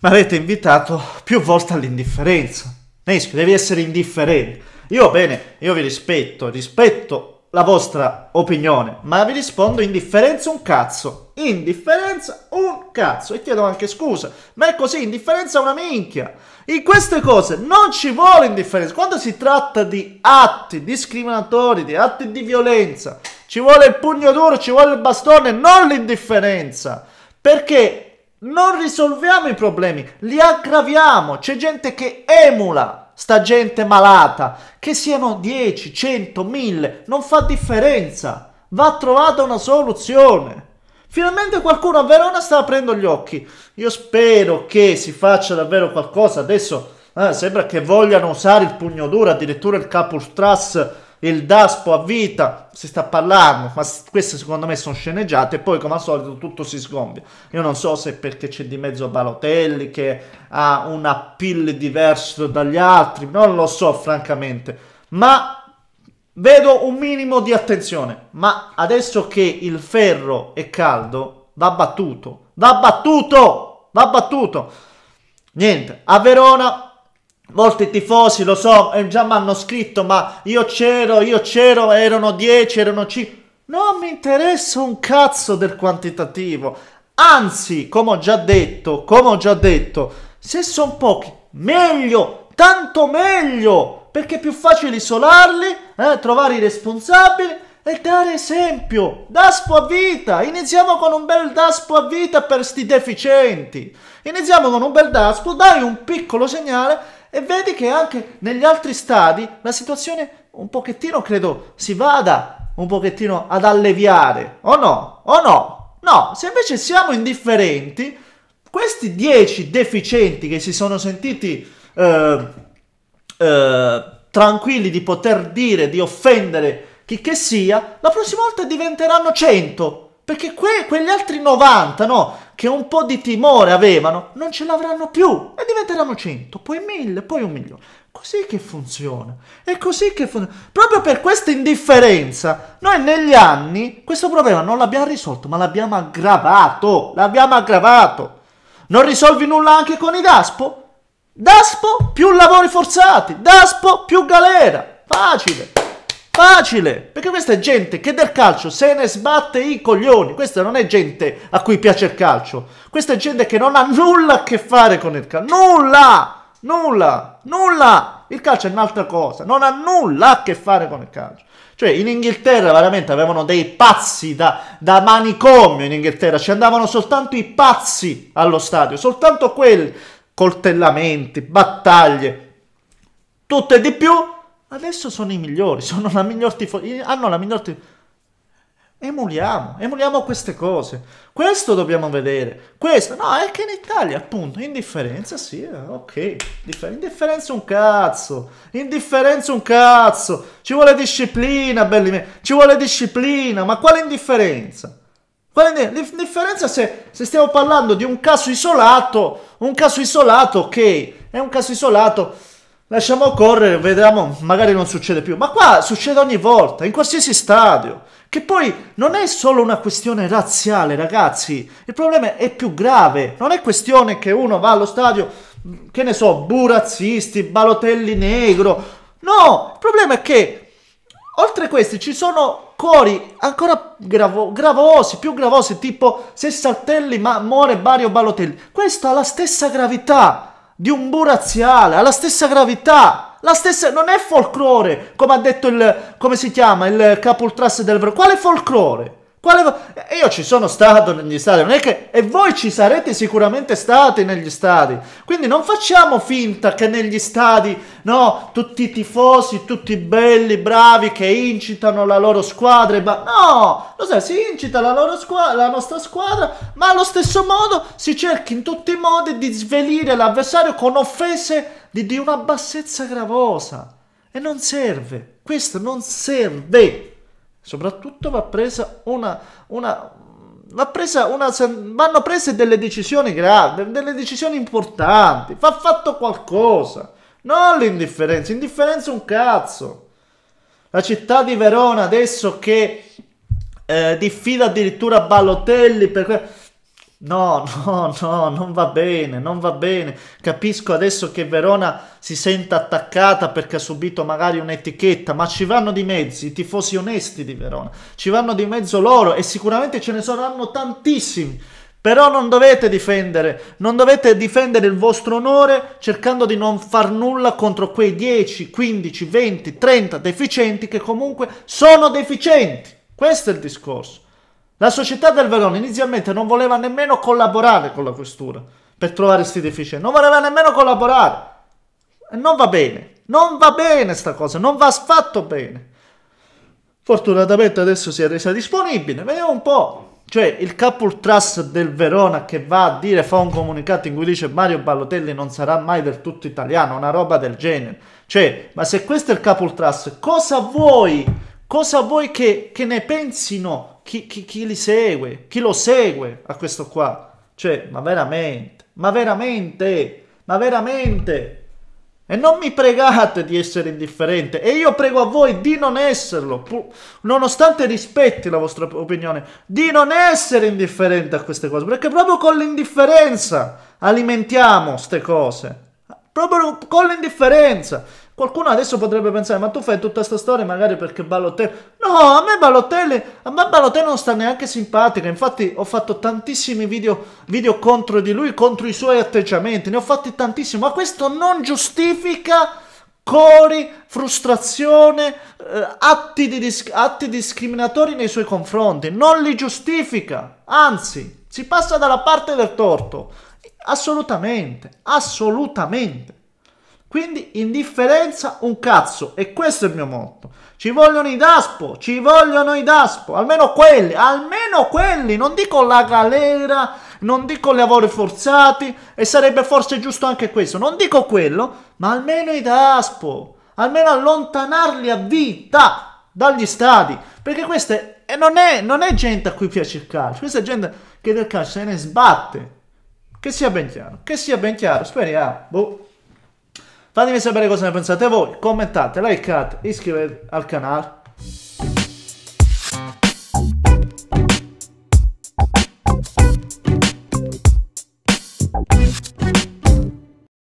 mi avete invitato più volte all'indifferenza. Nesco, devi essere indifferente. Io bene, io vi rispetto, rispetto la vostra opinione, ma vi rispondo indifferenza un cazzo. Indifferenza un cazzo. E chiedo anche scusa, ma è così, indifferenza una minchia. In queste cose non ci vuole indifferenza. Quando si tratta di atti discriminatori, di atti di violenza, ci vuole il pugno duro, ci vuole il bastone, non l'indifferenza. Perché non risolviamo i problemi, li aggraviamo. C'è gente che emula sta gente malata, che siano 10, 100, 1000, non fa differenza. Va trovata una soluzione. Finalmente qualcuno a Verona sta aprendo gli occhi. Io spero che si faccia davvero qualcosa. Adesso eh, sembra che vogliano usare il pugno duro, addirittura il Capulstras il Daspo a vita, si sta parlando, ma queste secondo me sono sceneggiate e poi come al solito tutto si sgombia. Io non so se perché c'è di mezzo Balotelli che ha un appeal diverso dagli altri, non lo so francamente, ma vedo un minimo di attenzione, ma adesso che il ferro è caldo va battuto, va battuto, va battuto. Niente, a Verona Molti tifosi, lo so, eh, già mi hanno scritto, ma io c'ero, io c'ero, erano 10, erano 5. Non mi interessa un cazzo del quantitativo. Anzi, come ho già detto, come ho già detto, se sono pochi, meglio, tanto meglio, perché è più facile isolarli, eh, trovare i responsabili e dare esempio. Daspo a vita, iniziamo con un bel daspo a vita per sti deficienti. Iniziamo con un bel daspo, dai un piccolo segnale e vedi che anche negli altri stadi la situazione un pochettino, credo, si vada un pochettino ad alleviare. O no? O no? No, se invece siamo indifferenti, questi 10 deficienti che si sono sentiti eh, eh, tranquilli di poter dire, di offendere chi che sia, la prossima volta diventeranno 100. Perché que- quegli altri 90, no? che un po' di timore avevano, non ce l'avranno più e diventeranno 100, poi 1000, poi un milione. Così che funziona. È così che funziona. Proprio per questa indifferenza, noi negli anni questo problema non l'abbiamo risolto, ma l'abbiamo aggravato. L'abbiamo aggravato. Non risolvi nulla anche con i DASPO? DASPO più lavori forzati, DASPO più galera. Facile. Facile, perché questa è gente che del calcio se ne sbatte i coglioni. Questa non è gente a cui piace il calcio. Questa è gente che non ha nulla a che fare con il calcio. Nulla! Nulla! Nulla! Il calcio è un'altra cosa. Non ha nulla a che fare con il calcio. Cioè, in Inghilterra veramente avevano dei pazzi da, da manicomio. In Inghilterra ci andavano soltanto i pazzi allo stadio. Soltanto quelli. Coltellamenti, battaglie. Tutto e di più Adesso sono i migliori, sono la miglior tifoseria, hanno la miglior tifoseria. Emuliamo, emuliamo queste cose. Questo dobbiamo vedere. Questo, no, è che in Italia, appunto, indifferenza, sì, eh, ok. Indifferenza un cazzo. Indifferenza un cazzo. Ci vuole disciplina, belli me. Ci vuole disciplina, ma quale indifferenza? Quale indifferenza se, se stiamo parlando di un caso isolato, un caso isolato, ok, è un caso isolato Lasciamo correre, vediamo, magari non succede più. Ma qua succede ogni volta, in qualsiasi stadio. Che poi non è solo una questione razziale, ragazzi. Il problema è più grave. Non è questione che uno va allo stadio, che ne so, burazzisti, balotelli negro. No, il problema è che oltre a questi ci sono cuori ancora gravo, gravosi, più gravosi, tipo Sessaltelli, ma muore Bario Balotelli. Questa ha la stessa gravità di un buraziale, ha la stessa gravità, la stessa, non è folklore, come ha detto il, come si chiama, il capo ultras del... Quale folklore? Quale... Eh, io ci sono stato negli stadi, non è che... E voi ci sarete sicuramente stati negli stadi. Quindi non facciamo finta che negli stadi, no, tutti i tifosi, tutti belli, bravi, che incitano la loro squadra. Ma... No, lo sai, si incita la, loro squadra, la nostra squadra, ma allo stesso modo si cerca in tutti i modi di svelire l'avversario con offese di, di una bassezza gravosa. E non serve, questo non serve. Soprattutto va presa una, una, presa una, vanno prese delle decisioni grandi delle decisioni importanti. Va fatto qualcosa. Non l'indifferenza. Indifferenza un cazzo. La città di Verona adesso che eh, diffida addirittura Ballotelli per... Que- No, no, no, non va bene, non va bene. Capisco adesso che Verona si senta attaccata perché ha subito magari un'etichetta, ma ci vanno di mezzo i tifosi onesti di Verona, ci vanno di mezzo loro e sicuramente ce ne saranno tantissimi. Però non dovete difendere, non dovete difendere il vostro onore cercando di non far nulla contro quei 10, 15, 20, 30 deficienti che comunque sono deficienti. Questo è il discorso. La società del Verona inizialmente non voleva nemmeno collaborare con la questura per trovare questi deficienti, non voleva nemmeno collaborare. E non va bene, non va bene sta cosa, non va affatto bene. Fortunatamente adesso si è resa disponibile, vediamo un po'. Cioè, il capo trust del Verona che va a dire, fa un comunicato in cui dice Mario Ballotelli non sarà mai del tutto italiano, una roba del genere. Cioè, ma se questo è il capo trust, cosa vuoi? Cosa vuoi che, che ne pensino chi, chi, chi li segue, chi lo segue a questo qua. Cioè, ma veramente, ma veramente, ma veramente. E non mi pregate di essere indifferente. E io prego a voi di non esserlo, nonostante rispetti la vostra opinione, di non essere indifferente a queste cose. Perché proprio con l'indifferenza alimentiamo queste cose. Proprio con l'indifferenza. Qualcuno adesso potrebbe pensare, ma tu fai tutta questa storia magari perché Balotelli... No, a me Balotelli, a me Balotelli non sta neanche simpatica, infatti ho fatto tantissimi video, video contro di lui, contro i suoi atteggiamenti, ne ho fatti tantissimi, ma questo non giustifica cori, frustrazione, eh, atti, di dis- atti discriminatori nei suoi confronti, non li giustifica, anzi, si passa dalla parte del torto, assolutamente, assolutamente. Quindi indifferenza un cazzo. E questo è il mio motto. Ci vogliono i DASPO, ci vogliono i DASPO, almeno quelli, almeno quelli. Non dico la galera, non dico lavori forzati, e sarebbe forse giusto anche questo. Non dico quello, ma almeno i DASPO. Almeno allontanarli a vita dagli stadi. Perché questa è non è, non è, gente a cui piace il calcio, questa è gente che del calcio se ne sbatte. Che sia ben chiaro, che sia ben chiaro, speriamo. Boh. Fatemi sapere cosa ne pensate voi, commentate, likeate, iscrivetevi al canale